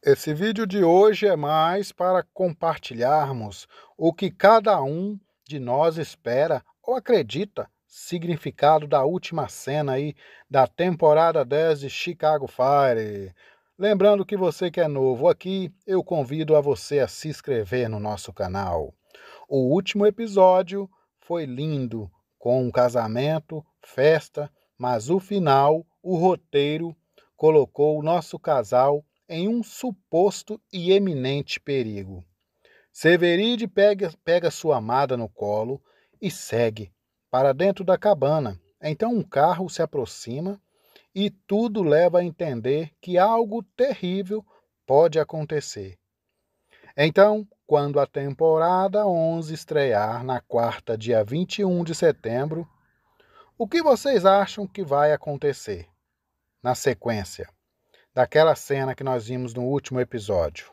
Esse vídeo de hoje é mais para compartilharmos o que cada um de nós espera ou acredita significado da última cena aí da temporada 10 de Chicago Fire. Lembrando que você que é novo aqui, eu convido a você a se inscrever no nosso canal. O último episódio foi lindo, com um casamento, festa, mas o final, o roteiro colocou o nosso casal em um suposto e eminente perigo. Severide pega, pega sua amada no colo e segue para dentro da cabana. Então um carro se aproxima e tudo leva a entender que algo terrível pode acontecer. Então, quando a temporada 11 estrear na quarta, dia 21 de setembro, o que vocês acham que vai acontecer na sequência? daquela cena que nós vimos no último episódio.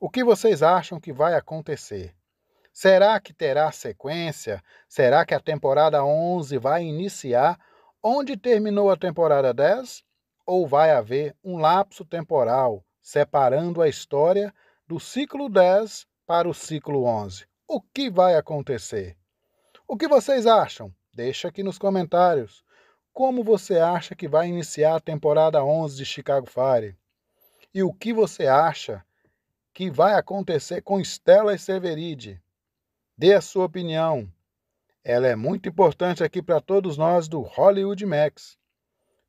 O que vocês acham que vai acontecer? Será que terá sequência? Será que a temporada 11 vai iniciar onde terminou a temporada 10? Ou vai haver um lapso temporal separando a história do ciclo 10 para o ciclo 11? O que vai acontecer? O que vocês acham? Deixa aqui nos comentários. Como você acha que vai iniciar a temporada 11 de Chicago Fire? E o que você acha que vai acontecer com Stella e Severide? Dê a sua opinião. Ela é muito importante aqui para todos nós do Hollywood Max.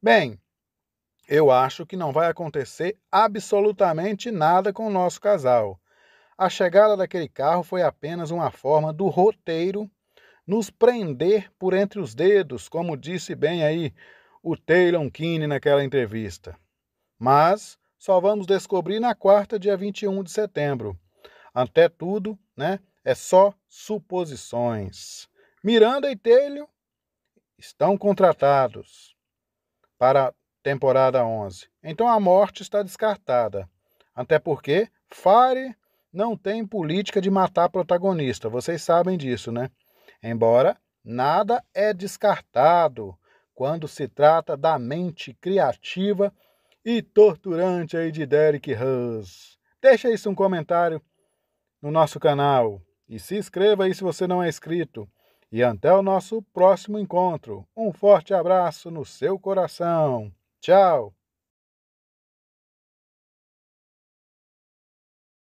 Bem, eu acho que não vai acontecer absolutamente nada com o nosso casal. A chegada daquele carro foi apenas uma forma do roteiro nos prender por entre os dedos, como disse bem aí o Taylor Kinney naquela entrevista. Mas só vamos descobrir na quarta, dia 21 de setembro. Até tudo, né? É só suposições. Miranda e Telho estão contratados para a temporada 11. Então a morte está descartada. Até porque Fare não tem política de matar protagonista, vocês sabem disso, né? embora nada é descartado quando se trata da mente criativa e torturante aí de Derek Hus. Deixa isso um comentário no nosso canal e se inscreva aí se você não é inscrito. E até o nosso próximo encontro. Um forte abraço no seu coração. Tchau!